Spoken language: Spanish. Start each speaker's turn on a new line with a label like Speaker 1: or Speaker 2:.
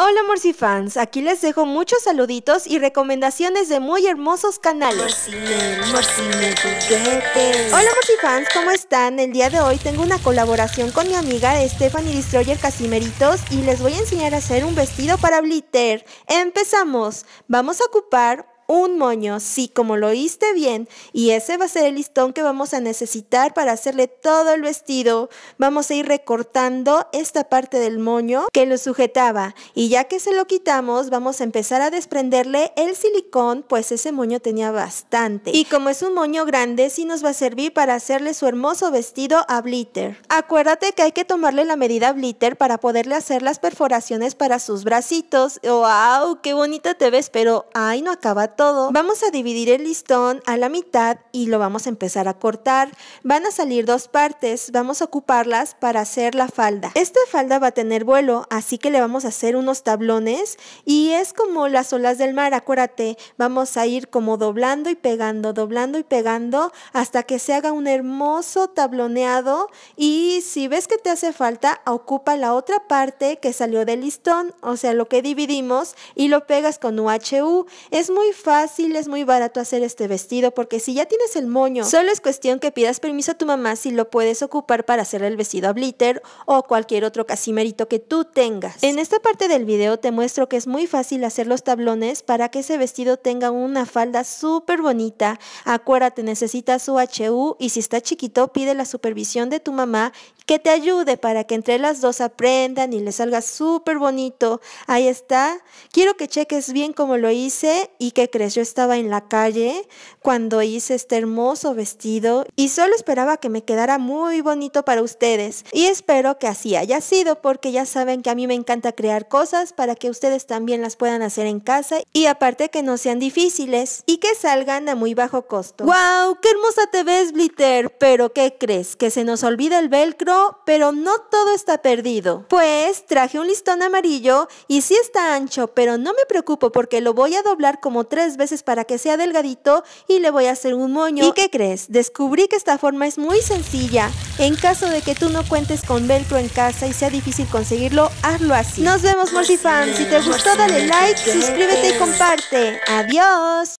Speaker 1: Hola Morcifans, aquí les dejo muchos saluditos y recomendaciones de muy hermosos canales. Hola Morcifans, ¿cómo están? El día de hoy tengo una colaboración con mi amiga Stephanie Destroyer Casimeritos y les voy a enseñar a hacer un vestido para blitter. ¡Empezamos! Vamos a ocupar un moño, sí, como lo oíste bien, y ese va a ser el listón que vamos a necesitar para hacerle todo el vestido. Vamos a ir recortando esta parte del moño que lo sujetaba, y ya que se lo quitamos, vamos a empezar a desprenderle el silicón, pues ese moño tenía bastante. Y como es un moño grande, sí nos va a servir para hacerle su hermoso vestido a Blitter. Acuérdate que hay que tomarle la medida a Blitter para poderle hacer las perforaciones para sus bracitos. ¡Wow! ¡Qué bonita te ves! Pero, ¡ay, no acaba todo, vamos a dividir el listón a la mitad y lo vamos a empezar a cortar. Van a salir dos partes, vamos a ocuparlas para hacer la falda. Esta falda va a tener vuelo, así que le vamos a hacer unos tablones y es como las olas del mar, acuérdate, vamos a ir como doblando y pegando, doblando y pegando hasta que se haga un hermoso tabloneado y si ves que te hace falta, ocupa la otra parte que salió del listón, o sea, lo que dividimos y lo pegas con UHU. Es muy fácil es muy barato hacer este vestido porque si ya tienes el moño, solo es cuestión que pidas permiso a tu mamá si lo puedes ocupar para hacer el vestido a glitter o cualquier otro casimerito que tú tengas. En esta parte del video te muestro que es muy fácil hacer los tablones para que ese vestido tenga una falda súper bonita. Acuérdate, necesitas UHU y si está chiquito pide la supervisión de tu mamá que te ayude para que entre las dos aprendan y le salga súper bonito. Ahí está. Quiero que cheques bien cómo lo hice y que yo estaba en la calle cuando hice este hermoso vestido y solo esperaba que me quedara muy bonito para ustedes. Y espero que así haya sido porque ya saben que a mí me encanta crear cosas para que ustedes también las puedan hacer en casa y aparte que no sean difíciles y que salgan a muy bajo costo. ¡Wow! ¡Qué hermosa te ves, Blitter! Pero ¿qué crees? Que se nos olvida el velcro, pero no todo está perdido. Pues traje un listón amarillo y sí está ancho, pero no me preocupo porque lo voy a doblar como tres tres veces para que sea delgadito y le voy a hacer un moño. ¿Y qué crees? Descubrí que esta forma es muy sencilla. En caso de que tú no cuentes con velcro en casa y sea difícil conseguirlo, hazlo así. Nos vemos, Morsi Si te gustó, dale like, suscríbete y comparte. ¡Adiós!